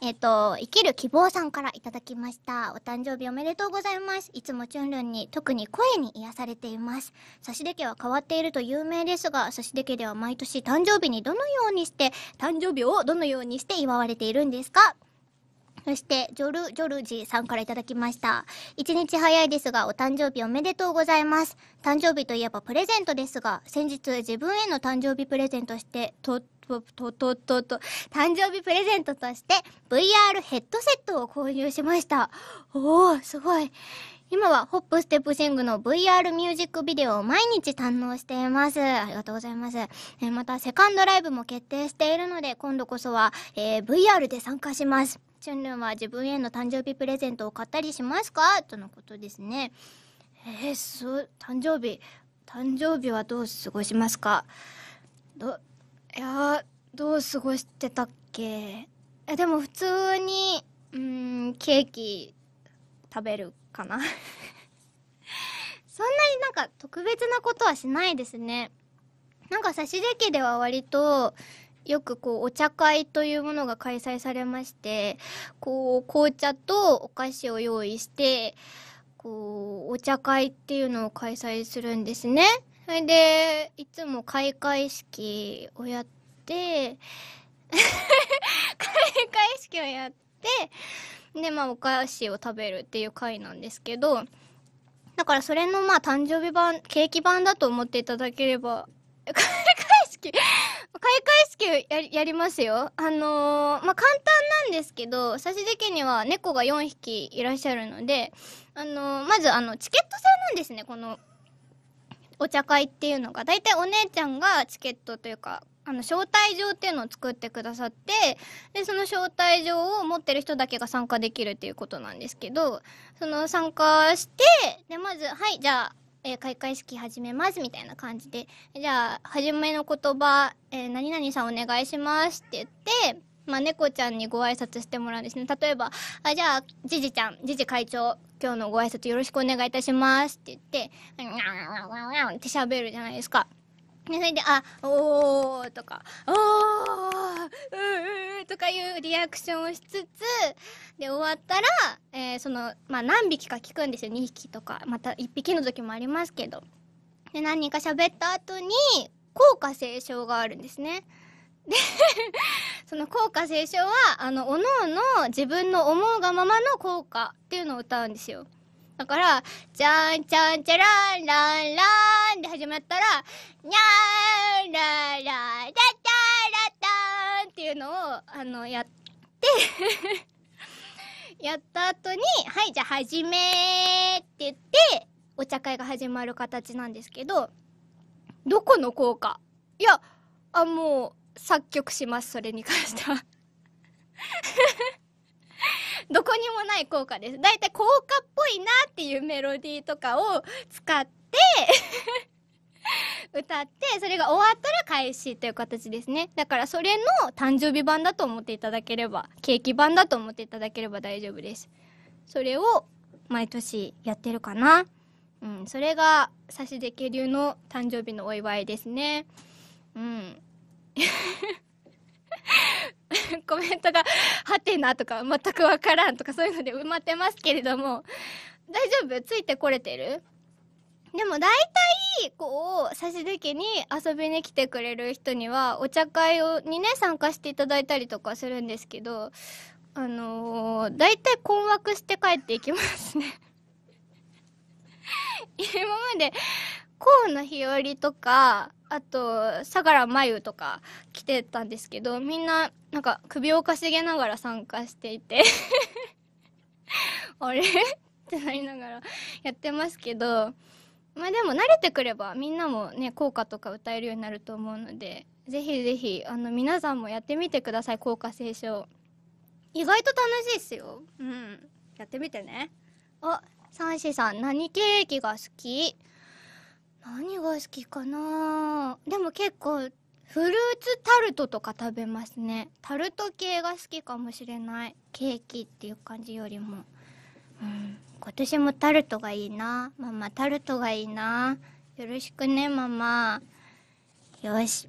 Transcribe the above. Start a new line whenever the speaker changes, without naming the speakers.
えっ、と、生きる希望さんからいただきました。お誕生日おめでとうございます。いつもチュンルンに、特に声に癒されています。差し出家は変わっていると有名ですが、差し出家では毎年誕生日にどのようにして、誕生日をどのようにして祝われているんですかそして、ジョル・ジョルジさんから頂きました。一日早いですが、お誕生日おめでとうございます。誕生日といえばプレゼントですが、先日自分への誕生日プレゼントして、と、と、と、と、と、と、誕生日プレゼントとして、VR ヘッドセットを購入しました。おー、すごい。今はホップステップシングの VR ミュージックビデオを毎日堪能しています。ありがとうございます。えまた、セカンドライブも決定しているので、今度こそは、えー、VR で参加します。チュンルンは自分への誕生日プレゼントを買ったりしますかとのことですね。えー、そう、誕生日、誕生日はどう過ごしますかど、いやどう過ごしてたっけえ、でも普通に、うん、ケーキ食べるかな そんなになんか特別なことはしないですね。なんか差出家では割と、よくこうお茶会というものが開催されましてこう紅茶とお菓子を用意してこうお茶会っていうのを開催するんですね。それでいつも開会式をやって 開会式をやってで、まあ、お菓子を食べるっていう回なんですけど、だからそれのまあ誕生日版、ケーキ版だと思っていただければ、開会式、開会式ややりますよ。あのー、まあ簡単なんですけど、最終的には猫が4匹いらっしゃるので、あのー、まずあの、チケット制なんですね、この、お茶会っていうのが。大体お姉ちゃんがチケットというか、あの招待状っていうのを作ってくださってでその招待状を持ってる人だけが参加できるっていうことなんですけどその参加してでまず「はいじゃあ、えー、開会式始めます」みたいな感じで「じゃあ初めの言葉、えー、何々さんお願いします」って言って。まあ、猫ちゃんにご挨拶してもらうんですね。例えば、あじゃあ、じじちゃん、じじ会長、今日のご挨拶よろしくお願いいたしますって言って、ん、うんにんにゃんって喋るじゃないですか。それで、あ、おーとか、おー、うーとかいうリアクションをしつつ、で、終わったら、えー、その、まあ、何匹か聞くんですよ。2匹とか、また1匹の時もありますけど。で、何人か喋った後に、効果斉唱があるんですね。で その効果斉唱は、あの、おのおの自分の思うがままの効果っていうのを歌うんですよ。だから、じゃんちゃんちゃらんらんらんで始まったら、にゃーららららたらたんっていうのを、あの、やって やった後に、はい、じゃあ始めーって言って、お茶会が始まる形なんですけど、どこの効果いや、あ、もう、作曲します、それに関してはない効果です。だいたい効果っぽいなっていうメロディーとかを使って 歌って、それが終わったら開始という形ですね。だからそれの誕生日版だと思っていただければ、ケーキ版だと思っていただければ大丈夫です。それを毎年やってるかな。うん、それが差し出家流の誕生日のお祝いですね。うん。コメントが、はてなとか、全くわからんとか、そういうので埋まってますけれども、大丈夫ついてこれてるでも大体、こう、差し出家に遊びに来てくれる人には、お茶会をにね、参加していただいたりとかするんですけど、あのー、大体困惑して帰っていきますね 今まで、河野日和とか、あと、相良真由とか来てたんですけど、みんな、なんか、首をかしげながら参加していて あれってなりながらやってますけど、まあでも慣れてくればみんなもね、効果とか歌えるようになると思うので、ぜひぜひ、あの、皆さんもやってみてください、効果斉唱意外と楽しいっすよ。うん。やってみてね。あ、サンシさん、何ケーキが好き好きかなでも結構フルーツタルトとか食べますねタルト系が好きかもしれないケーキっていう感じよりもうん今年もタルトがいいなママタルトがいいなよろしくねママよし